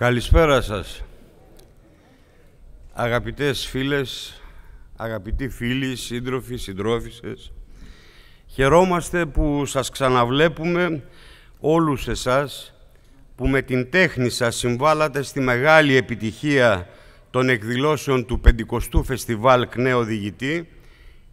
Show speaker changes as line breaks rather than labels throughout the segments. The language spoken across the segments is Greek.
Καλησπέρα σας. Αγαπητές φίλες, αγαπητοί φίλοι, σύντροφοι, συντρόφισσες. Χαιρόμαστε που σας ξαναβλέπουμε όλους εσάς που με την τέχνη σας συμβάλλατε στη μεγάλη επιτυχία των εκδηλώσεων του 50ου Φεστιβάλ Κνέο Διγητή,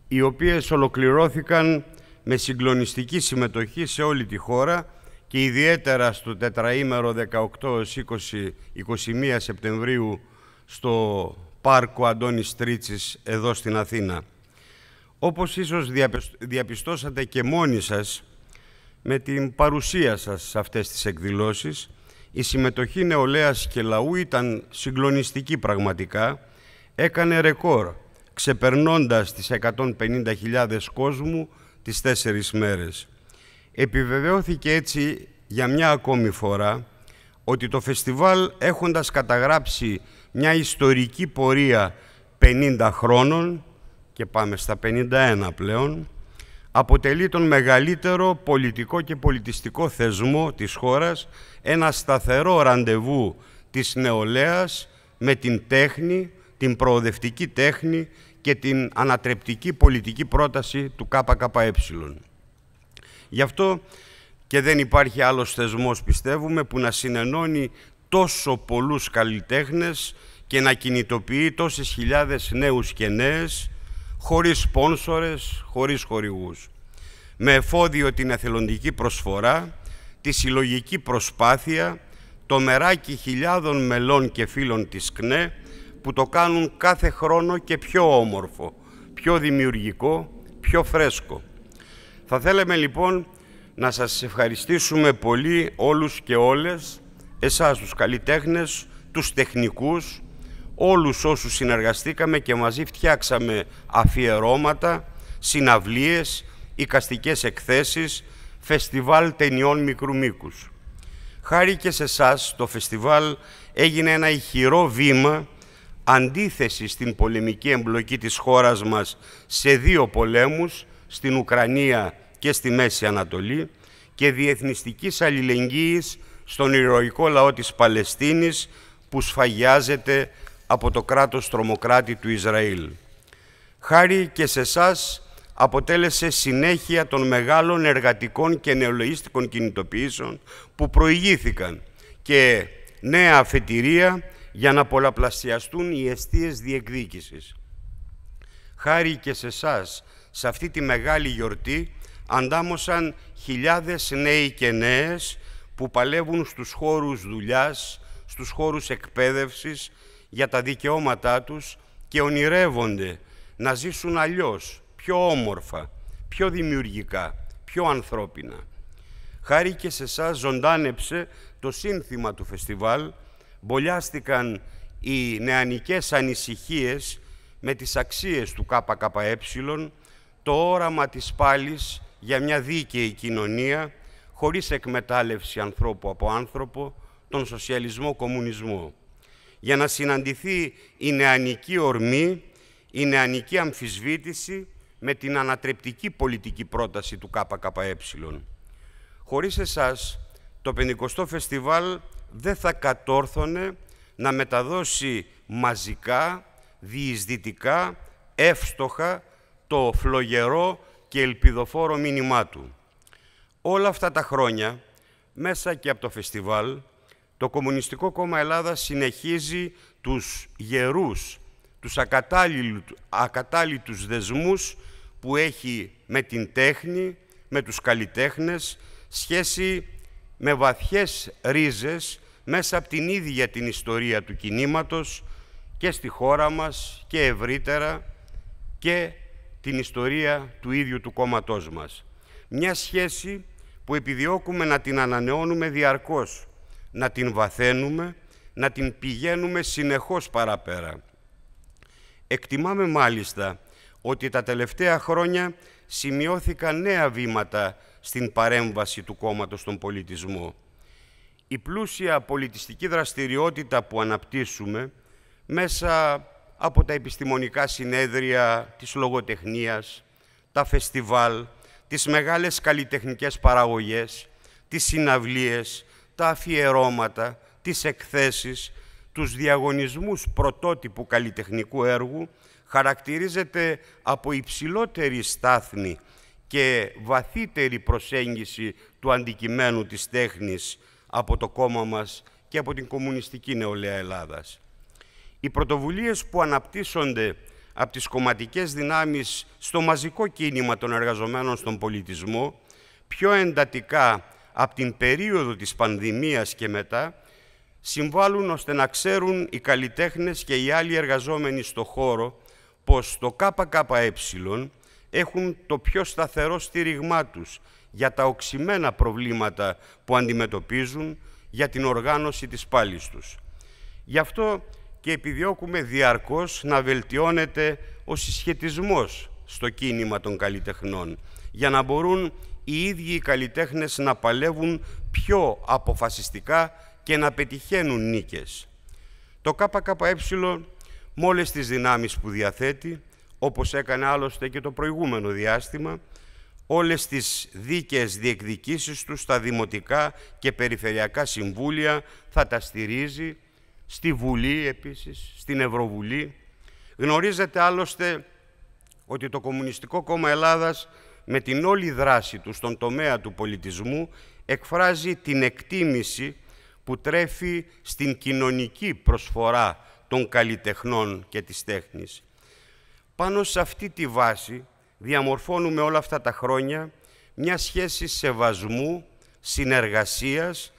οι οποίες ολοκληρώθηκαν με συγκλονιστική συμμετοχή σε όλη τη χώρα και ιδιαίτερα στο τετραήμερο 18-21 Σεπτεμβρίου στο Πάρκο Αντώνης Τρίτσης εδώ στην Αθήνα. Όπως ίσως διαπιστώσατε και μόνοι σας με την παρουσία σας σε αυτές τις εκδηλώσεις, η συμμετοχή νεολαίας και λαού ήταν συγκλονιστική πραγματικά, έκανε ρεκόρ, ξεπερνώντας τις 150.000 κόσμου τις τέσσερις μέρες. Επιβεβαιώθηκε έτσι για μια ακόμη φορά ότι το φεστιβάλ έχοντας καταγράψει μια ιστορική πορεία 50 χρόνων και πάμε στα 51 πλέον αποτελεί τον μεγαλύτερο πολιτικό και πολιτιστικό θεσμό της χώρας ένα σταθερό ραντεβού της νεολαίας με την τέχνη, την προοδευτική τέχνη και την ανατρεπτική πολιτική πρόταση του ΚΚΕ. Γι' αυτό και δεν υπάρχει άλλος θεσμός, πιστεύουμε, που να συνενώνει τόσο πολλούς καλλιτέχνες και να κινητοποιεί τόσες χιλιάδες νέους και νέες, χωρίς σπόνσορες, χωρίς χορηγούς. Με εφόδιο την εθελοντική προσφορά, τη συλλογική προσπάθεια, το μεράκι χιλιάδων μελών και φίλων της ΚΝΕ, που το κάνουν κάθε χρόνο και πιο όμορφο, πιο δημιουργικό, πιο φρέσκο. Θα θέλαμε λοιπόν να σας ευχαριστήσουμε πολύ όλους και όλες, εσάς τους καλλιτέχνες, τους τεχνικούς, όλους όσους συνεργαστήκαμε και μαζί φτιάξαμε αφιερώματα, συναυλίες, οικαστικές εκθέσεις, φεστιβάλ ταινιών μικρού μήκους. Χάρη και σε εσάς το φεστιβάλ έγινε ένα ηχηρό βήμα αντίθεση στην πολεμική εμπλοκή της χώρας μας σε δύο πολέμους, στην Ουκρανία και στη Μέση Ανατολή και διεθνιστικής αλληλεγγύης στον ηρωικό λαό της Παλαιστίνης που σφαγιάζεται από το κράτος τρομοκράτη του Ισραήλ. Χάρη και σε εσάς αποτέλεσε συνέχεια των μεγάλων εργατικών και νεολογιστικών κινητοποιήσεων που προηγήθηκαν και νέα αφετηρία για να πολλαπλασιαστούν οι αιστείες διεκδίκησης. Χάρη και σε εσάς σε αυτή τη μεγάλη γιορτή αντάμωσαν χιλιάδες νέοι και νέες που παλεύουν στους χώρους δουλειάς, στους χώρους εκπαίδευσης για τα δικαιώματά τους και ονειρεύονται να ζήσουν αλλιώς, πιο όμορφα, πιο δημιουργικά, πιο ανθρώπινα. Χάρη και σε εσάς ζωντάνεψε το σύνθημα του φεστιβάλ, μπολιάστηκαν οι νεανικές ανησυχίες με τις αξίες του ΚΚΕ, το όραμα της πάλης για μια δίκαιη κοινωνία χωρίς εκμετάλλευση ανθρώπου από άνθρωπο, τον σοσιαλισμό-κομμουνισμό. Για να συναντηθεί η νεανική ορμή, η νεανική αμφισβήτηση με την ανατρεπτική πολιτική πρόταση του ΚΚΕ. Χωρίς εσάς, το πενικοστό Φεστιβάλ δεν θα κατόρθωνε να μεταδώσει μαζικά, διεισδυτικά, εύστοχα το φλογερό και ελπιδοφόρο μήνυμά του. Όλα αυτά τα χρόνια, μέσα και από το φεστιβάλ, το Κομμουνιστικό Κόμμα Ελλάδας συνεχίζει τους γερούς, τους ακατάλητους δεσμούς που έχει με την τέχνη, με τους καλλιτέχνες, σχέση με βαθιές ρίζες μέσα από την ίδια την ιστορία του κινήματος και στη χώρα μας και ευρύτερα και την ιστορία του ίδιου του κόμματός μας. Μια σχέση που επιδιώκουμε να την ανανεώνουμε διαρκώς, να την βαθαίνουμε, να την πηγαίνουμε συνεχώς παραπέρα. Εκτιμάμε μάλιστα ότι τα τελευταία χρόνια σημειώθηκαν νέα βήματα στην παρέμβαση του κόμματος στον πολιτισμό. Η πλούσια πολιτιστική δραστηριότητα που αναπτύσσουμε μέσα από τα επιστημονικά συνέδρια της λογοτεχνίας, τα φεστιβάλ, τις μεγάλες καλλιτεχνικές παραγωγές, τις συναυλίες, τα αφιερώματα, τις εκθέσεις, τους διαγωνισμούς πρωτότυπου καλλιτεχνικού έργου χαρακτηρίζεται από υψηλότερη στάθμη και βαθύτερη προσέγγιση του αντικειμένου της τέχνης από το κόμμα μας και από την κομμουνιστική νεολαία Ελλάδας. Οι πρωτοβουλίες που αναπτύσσονται από τις κομματικές δυνάμεις στο μαζικό κίνημα των εργαζομένων στον πολιτισμό, πιο εντατικά από την περίοδο της πανδημίας και μετά, συμβάλλουν ώστε να ξέρουν οι καλλιτέχνες και οι άλλοι εργαζόμενοι στο χώρο πως το ΚΚΕ έχουν το πιο σταθερό στήριγμά τους για τα οξυμένα προβλήματα που αντιμετωπίζουν για την οργάνωση της πάλης τους. Γι' αυτό και επιδιώκουμε διαρκώς να βελτιώνεται ο συσχετισμός στο κίνημα των καλλιτεχνών για να μπορούν οι ίδιοι οι καλλιτέχνες να παλεύουν πιο αποφασιστικά και να πετυχαίνουν νίκες. Το ΚΚΕ με όλε τις δυνάμεις που διαθέτει, όπως έκανε άλλωστε και το προηγούμενο διάστημα, όλες τις δίκαιες διεκδικήσεις τους στα δημοτικά και περιφερειακά συμβούλια θα τα στηρίζει στη Βουλή επίσης, στην Ευρωβουλή. Γνωρίζετε άλλωστε ότι το Κομμουνιστικό Κόμμα Ελλάδας με την όλη δράση του στον τομέα του πολιτισμού εκφράζει την εκτίμηση που τρέφει στην κοινωνική προσφορά των καλλιτεχνών και της τέχνης. Πάνω σε αυτή τη βάση διαμορφώνουμε όλα αυτά τα χρόνια μια σχέση σεβασμού, συνεργασίας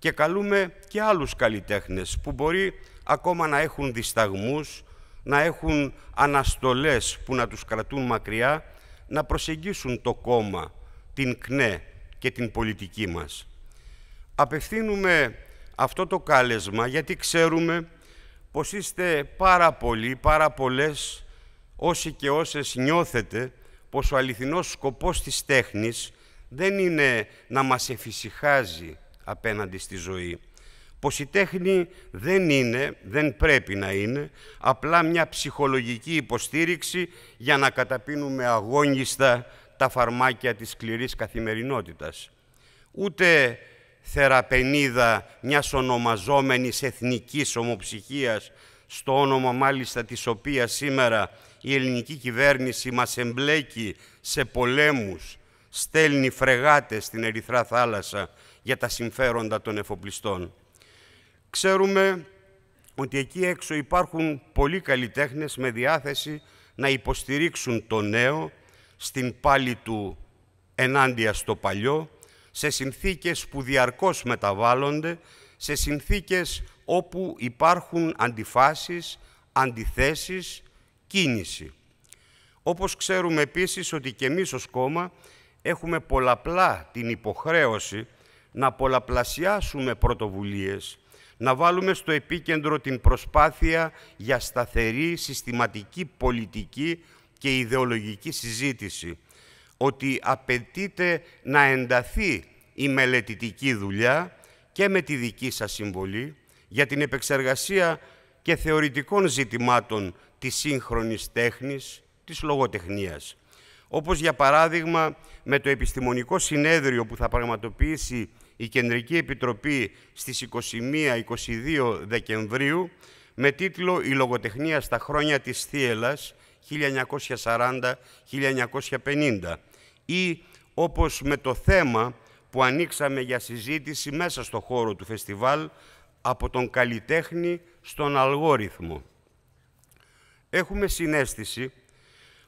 και καλούμε και άλλους καλλιτέχνες που μπορεί ακόμα να έχουν δισταγμούς, να έχουν αναστολές που να τους κρατούν μακριά, να προσεγγίσουν το κόμμα, την ΚΝΕ και την πολιτική μας. Απευθύνουμε αυτό το κάλεσμα γιατί ξέρουμε πως είστε πάρα πολλοί, πάρα πολλές, όσοι και όσες νιώθετε πως ο αληθινός σκοπός της τέχνης δεν είναι να μας εφησυχάζει, απέναντι στη ζωή. Πως η τέχνη δεν είναι, δεν πρέπει να είναι, απλά μια ψυχολογική υποστήριξη για να καταπίνουμε αγώνιστα τα φαρμάκια της σκληρής καθημερινότητας. Ούτε θεραπενίδα μιας ονομαζόμενης εθνικής ομοψυχίας, στο όνομα μάλιστα της οποίας σήμερα η ελληνική κυβέρνηση μας εμπλέκει σε πολέμους, στέλνει φρεγάτες στην Ερυθρά Θάλασσα για τα συμφέροντα των εφοπλιστών. Ξέρουμε ότι εκεί έξω υπάρχουν πολλοί καλλιτέχνες με διάθεση να υποστηρίξουν το νέο στην πάλη του ενάντια στο παλιό, σε συνθήκες που διαρκώς μεταβάλλονται, σε συνθήκες όπου υπάρχουν αντιφάσεις, αντιθέσεις, κίνηση. Όπως ξέρουμε επίσης ότι και εμείς ως κόμμα έχουμε πολλαπλά την υποχρέωση να πολλαπλασιάσουμε πρωτοβουλίες, να βάλουμε στο επίκεντρο την προσπάθεια για σταθερή, συστηματική πολιτική και ιδεολογική συζήτηση, ότι απαιτείται να ενταθεί η μελετητική δουλειά και με τη δική σας συμβολή για την επεξεργασία και θεωρητικών ζητημάτων της σύγχρονης τέχνης, της λογοτεχνίας όπως για παράδειγμα με το επιστημονικό συνέδριο που θα πραγματοποιήσει η Κεντρική Επιτροπή στις 21-22 Δεκεμβρίου με τίτλο «Η λογοτεχνία στα χρόνια της Θίελας 1940-1950» ή όπως με το θέμα που ανοίξαμε για συζήτηση μέσα στο χώρο του φεστιβάλ από τον καλλιτέχνη στον αλγόριθμο. Έχουμε συνέστηση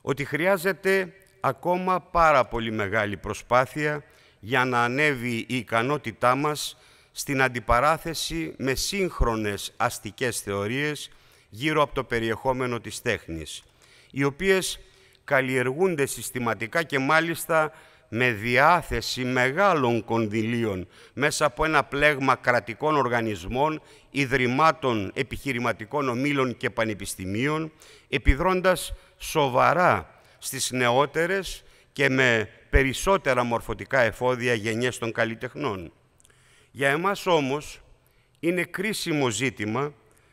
ότι χρειάζεται ακόμα πάρα πολύ μεγάλη προσπάθεια για να ανέβει η ικανότητά μας στην αντιπαράθεση με σύγχρονες αστικές θεωρίες γύρω από το περιεχόμενο της τέχνης, οι οποίες καλλιεργούνται συστηματικά και μάλιστα με διάθεση μεγάλων κονδυλίων μέσα από ένα πλέγμα κρατικών οργανισμών, ιδρυμάτων, επιχειρηματικών ομίλων και πανεπιστημίων, επιδρώντας σοβαρά στις νεότερες και με περισσότερα μορφωτικά εφόδια γενιές των καλλιτεχνών. Για εμάς όμως είναι κρίσιμο ζήτημα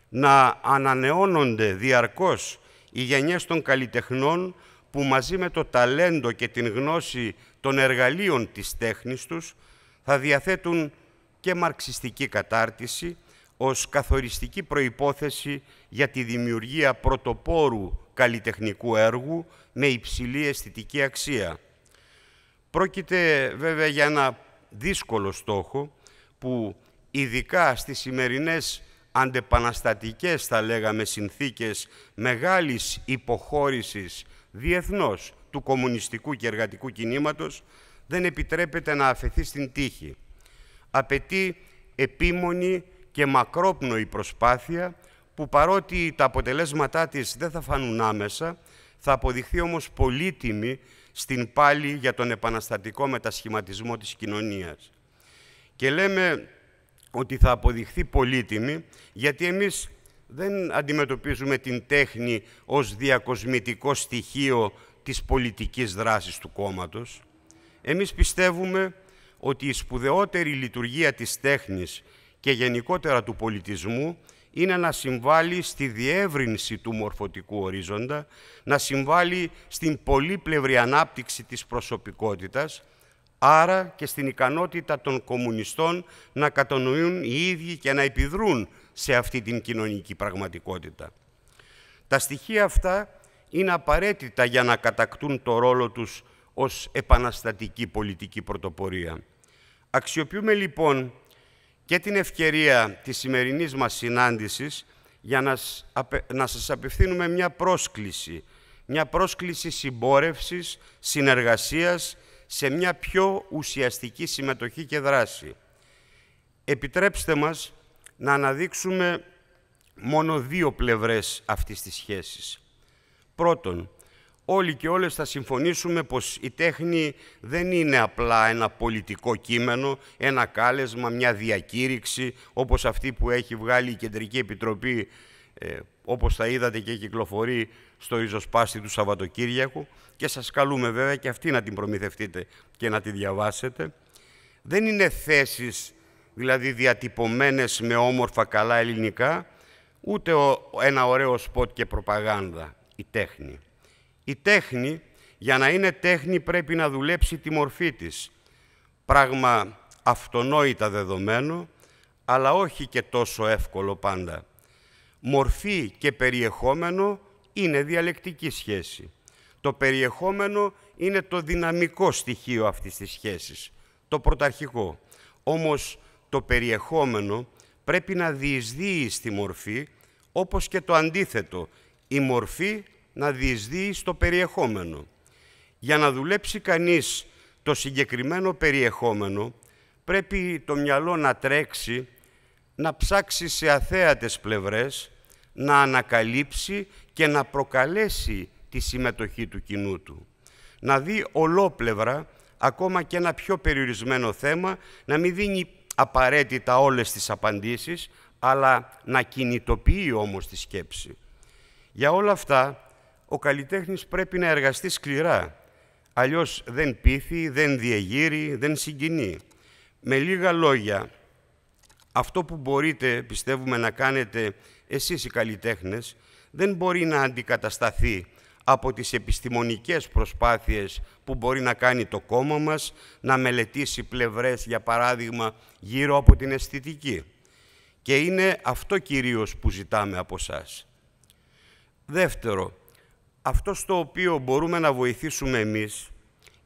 να ανανεώνονται διαρκώς οι γενιές των καλλιτεχνών που μαζί με το ταλέντο και την γνώση των εργαλείων της τέχνης τους θα διαθέτουν και μαρξιστική κατάρτιση ως καθοριστική προϋπόθεση για τη δημιουργία πρωτοπόρου καλλιτεχνικού έργου με υψηλή αισθητική αξία. Πρόκειται βέβαια για ένα δύσκολο στόχο που ειδικά στις σημερινές αντεπαναστατικές θα λέγαμε συνθήκες μεγάλης υποχώρησης διεθνώς του κομμουνιστικού και εργατικού κινήματος δεν επιτρέπεται να αφαιθεί στην τύχη. Απαιτεί επίμονη και μακρόπνοη προσπάθεια που παρότι τα αποτελέσματά της δεν θα φανούν άμεσα, θα αποδειχθεί όμως πολύτιμη στην πάλι για τον επαναστατικό μετασχηματισμό της κοινωνίας. Και λέμε ότι θα αποδειχθεί πολύτιμη, γιατί εμείς δεν αντιμετωπίζουμε την τέχνη ως διακοσμητικό στοιχείο της πολιτικής δράσης του κόμματος. Εμείς πιστεύουμε ότι η σπουδαιότερη λειτουργία της τέχνης και γενικότερα του πολιτισμού είναι να συμβάλλει στη διεύρυνση του μορφωτικού ορίζοντα, να συμβάλλει στην πολύπλευρη ανάπτυξη της προσωπικότητας, άρα και στην ικανότητα των κομμουνιστών να κατανοούν οι ίδιοι και να επιδρούν σε αυτή την κοινωνική πραγματικότητα. Τα στοιχεία αυτά είναι απαραίτητα για να κατακτούν το ρόλο τους ως επαναστατική πολιτική πρωτοπορία. Αξιοποιούμε λοιπόν και την ευκαιρία της σημερινής μας συνάντησης για να, σας απευθύνουμε μια πρόσκληση, μια πρόσκληση συμπόρευσης, συνεργασίας σε μια πιο ουσιαστική συμμετοχή και δράση. Επιτρέψτε μας να αναδείξουμε μόνο δύο πλευρές αυτής της σχέσης. Πρώτον, όλοι και όλες θα συμφωνήσουμε πως η τέχνη δεν είναι απλά ένα πολιτικό κείμενο, ένα κάλεσμα, μια διακήρυξη, όπως αυτή που έχει βγάλει η Κεντρική Επιτροπή, ε, όπως θα είδατε και κυκλοφορεί στο Ιζοσπάστη του Σαββατοκύριακου, και σας καλούμε βέβαια και αυτή να την προμηθευτείτε και να τη διαβάσετε. Δεν είναι θέσεις δηλαδή διατυπωμένες με όμορφα καλά ελληνικά, ούτε ένα ωραίο σποτ και προπαγάνδα, η τέχνη. Η τέχνη, για να είναι τέχνη, πρέπει να δουλέψει τη μορφή της. Πράγμα αυτονόητα δεδομένο, αλλά όχι και τόσο εύκολο πάντα. Μορφή και περιεχόμενο είναι διαλεκτική σχέση. Το περιεχόμενο είναι το δυναμικό στοιχείο αυτής της σχέσης, το πρωταρχικό. Όμως το περιεχόμενο πρέπει να διεισδύει στη μορφή, όπως και το αντίθετο. Η μορφή να διεισδύει στο περιεχόμενο. Για να δουλέψει κανείς το συγκεκριμένο περιεχόμενο, πρέπει το μυαλό να τρέξει, να ψάξει σε αθέατες πλευρές, να ανακαλύψει και να προκαλέσει τη συμμετοχή του κοινού του. Να δει ολόπλευρα, ακόμα και ένα πιο περιορισμένο θέμα, να μην δίνει απαραίτητα όλες τις απαντήσεις, αλλά να κινητοποιεί όμως τη σκέψη. Για όλα αυτά ο καλλιτέχνης πρέπει να εργαστεί σκληρά. Αλλιώς δεν πείθει, δεν διεγείρει, δεν συγκινεί. Με λίγα λόγια, αυτό που μπορείτε, πιστεύουμε, να κάνετε εσείς οι καλλιτέχνες, δεν μπορεί να αντικατασταθεί από τις επιστημονικές προσπάθειες που μπορεί να κάνει το κόμμα μας, να μελετήσει πλευρές, για παράδειγμα, γύρω από την αισθητική. Και είναι αυτό κυρίως που ζητάμε από σας. Δεύτερο, αυτό στο οποίο μπορούμε να βοηθήσουμε εμείς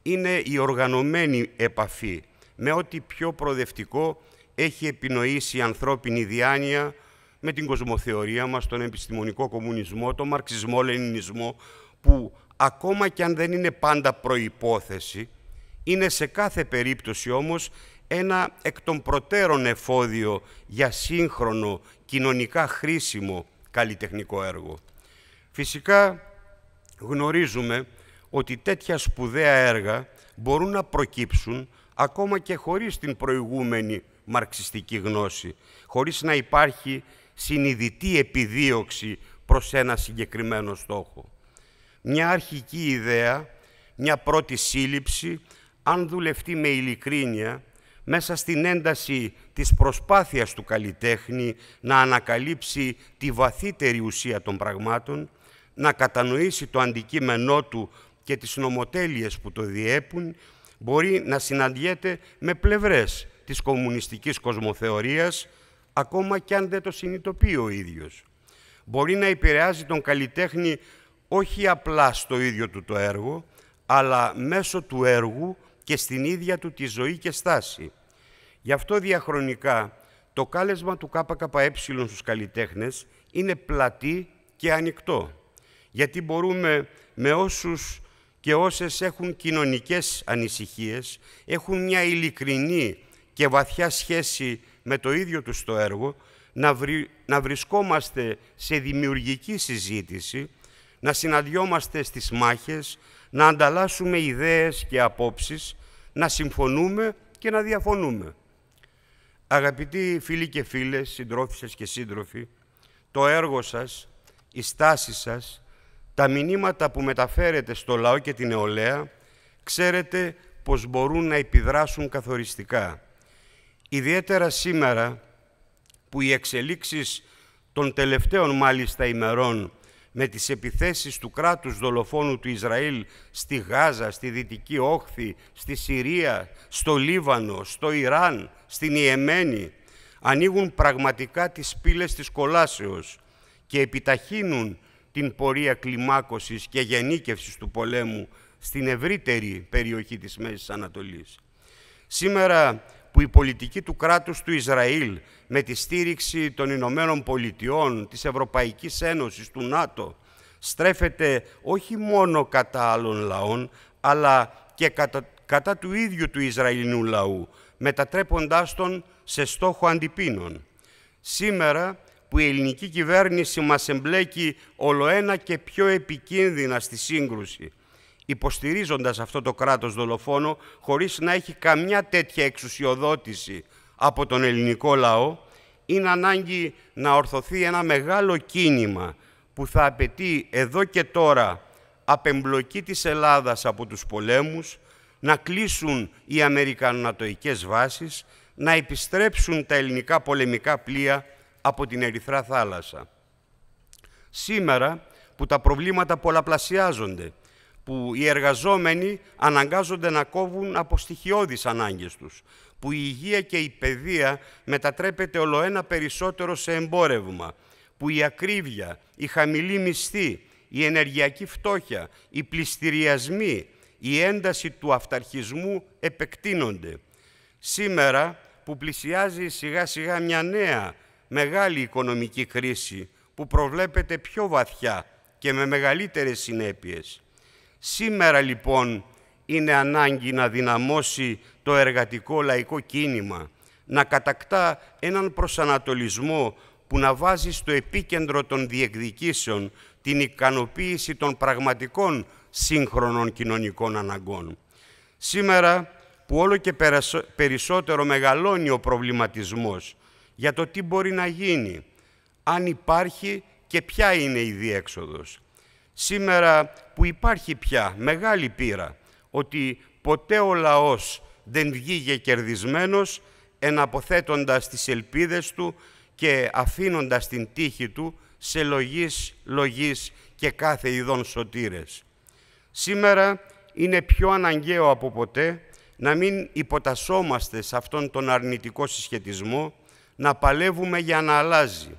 είναι η οργανωμένη επαφή με ό,τι πιο προοδευτικό έχει επινοήσει η ανθρώπινη διάνοια με την κοσμοθεωρία μας, τον επιστημονικό κομμουνισμό, τον μαρξισμό-λενινισμό, που ακόμα κι αν δεν είναι πάντα προϋπόθεση, είναι σε κάθε περίπτωση όμως ένα εκ των προτέρων εφόδιο για σύγχρονο, κοινωνικά χρήσιμο καλλιτεχνικό έργο. Φυσικά, γνωρίζουμε ότι τέτοια σπουδαία έργα μπορούν να προκύψουν ακόμα και χωρίς την προηγούμενη μαρξιστική γνώση, χωρίς να υπάρχει συνειδητή επιδίωξη προς ένα συγκεκριμένο στόχο. Μια αρχική ιδέα, μια πρώτη σύλληψη, αν δουλευτεί με ειλικρίνεια, μέσα στην ένταση της προσπάθειας του καλλιτέχνη να ανακαλύψει τη βαθύτερη ουσία των πραγμάτων, να κατανοήσει το αντικείμενό του και τις νομοτέλειες που το διέπουν, μπορεί να συναντιέται με πλευρές της κομμουνιστικής κοσμοθεωρίας, ακόμα και αν δεν το συνειδητοποιεί ο ίδιος. Μπορεί να επηρεάζει τον καλλιτέχνη όχι απλά στο ίδιο του το έργο, αλλά μέσω του έργου και στην ίδια του τη ζωή και στάση. Γι' αυτό διαχρονικά το κάλεσμα του ΚΚΕ στους καλλιτέχνες είναι πλατή και ανοιχτό γιατί μπορούμε με όσους και όσες έχουν κοινωνικές ανησυχίες, έχουν μια ειλικρινή και βαθιά σχέση με το ίδιο τους το έργο, να, να βρισκόμαστε σε δημιουργική συζήτηση, να συναντιόμαστε στις μάχες, να ανταλλάσσουμε ιδέες και απόψεις, να συμφωνούμε και να διαφωνούμε. Αγαπητοί φίλοι και φίλες, συντρόφισσες και σύντροφοι, το έργο σας, η στάση σας, τα μηνύματα που μεταφέρετε στο λαό και την νεολαία ξέρετε πως μπορούν να επιδράσουν καθοριστικά. Ιδιαίτερα σήμερα που οι εξελίξεις των τελευταίων μάλιστα ημερών με τις επιθέσεις του κράτους δολοφόνου του Ισραήλ στη Γάζα, στη Δυτική Όχθη, στη Συρία, στο Λίβανο, στο Ιράν, στην Ιεμένη, ανοίγουν πραγματικά τις πύλες της κολάσεως και επιταχύνουν την πορεία κλιμάκωσης και γενίκευσης του πολέμου στην ευρύτερη περιοχή της Μέσης Ανατολής. Σήμερα που η πολιτική του κράτους του Ισραήλ με τη στήριξη των Ηνωμένων Πολιτειών, της Ευρωπαϊκής Ένωσης, του ΝΑΤΟ, στρέφεται όχι μόνο κατά άλλων λαών, αλλά και κατά, κατά του ίδιου του Ισραηλινού λαού, μετατρέποντάς τον σε στόχο αντιπίνων. Σήμερα που η ελληνική κυβέρνηση μας εμπλέκει ολοένα και πιο επικίνδυνα στη σύγκρουση, υποστηρίζοντας αυτό το κράτος δολοφόνο χωρίς να έχει καμιά τέτοια εξουσιοδότηση από τον ελληνικό λαό, είναι ανάγκη να ορθωθεί ένα μεγάλο κίνημα που θα απαιτεί εδώ και τώρα απεμπλοκή της Ελλάδας από τους πολέμους, να κλείσουν οι αμερικανονατοικές βάσεις, να επιστρέψουν τα ελληνικά πολεμικά πλοία από την Ερυθρά Θάλασσα. Σήμερα που τα προβλήματα πολλαπλασιάζονται, που οι εργαζόμενοι αναγκάζονται να κόβουν από στοιχειώδεις ανάγκες τους, που η υγεία και η παιδεία μετατρέπεται ολοένα περισσότερο σε εμπόρευμα, που η ακρίβεια, η χαμηλή μισθή, η ενεργειακή φτώχεια, οι πληστηριασμοί, η ένταση του αυταρχισμού επεκτείνονται. Σήμερα που πλησιάζει σιγά σιγά μια νέα μεγάλη οικονομική κρίση που προβλέπεται πιο βαθιά και με μεγαλύτερες συνέπειες. Σήμερα λοιπόν είναι ανάγκη να δυναμώσει το εργατικό λαϊκό κίνημα, να κατακτά έναν προσανατολισμό που να βάζει στο επίκεντρο των διεκδικήσεων την ικανοποίηση των πραγματικών σύγχρονων κοινωνικών αναγκών. Σήμερα που όλο και περισσότερο μεγαλώνει ο προβληματισμός για το τι μπορεί να γίνει, αν υπάρχει και ποια είναι η διέξοδος. Σήμερα που υπάρχει πια μεγάλη πείρα ότι ποτέ ο λαός δεν βγήκε κερδισμένος εναποθέτοντας τις ελπίδες του και αφήνοντας την τύχη του σε λογής, λογής και κάθε ειδών σωτήρες. Σήμερα είναι πιο αναγκαίο από ποτέ να μην υποτασσόμαστε σε αυτόν τον αρνητικό συσχετισμό να παλεύουμε για να αλλάζει.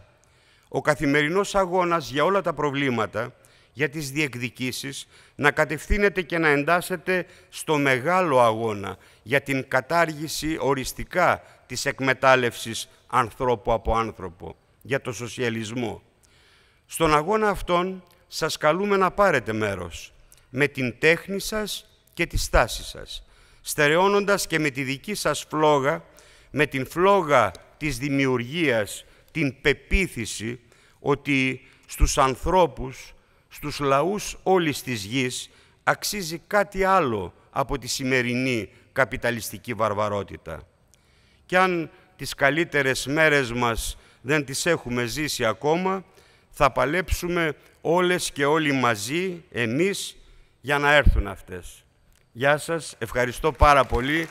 Ο καθημερινός αγώνας για όλα τα προβλήματα, για τις διεκδικήσεις, να κατευθύνεται και να εντάσσεται στο μεγάλο αγώνα για την κατάργηση οριστικά της εκμετάλλευσης ανθρώπου από άνθρωπο, για το σοσιαλισμό. Στον αγώνα αυτόν σας καλούμε να πάρετε μέρος, με την τέχνη σας και τη στάση σας, στερεώνοντας και με τη δική σας φλόγα, με την φλόγα της δημιουργίας την πεποίθηση ότι στους ανθρώπους, στους λαούς όλης της γης αξίζει κάτι άλλο από τη σημερινή καπιταλιστική βαρβαρότητα. Και αν τις καλύτερες μέρες μας δεν τις έχουμε ζήσει ακόμα, θα παλέψουμε όλες και όλοι μαζί, εμείς, για να έρθουν αυτές. Γεια σας, ευχαριστώ πάρα πολύ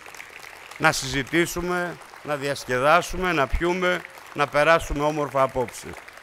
να συζητήσουμε να διασκεδάσουμε, να πιούμε, να περάσουμε όμορφα απόψεις.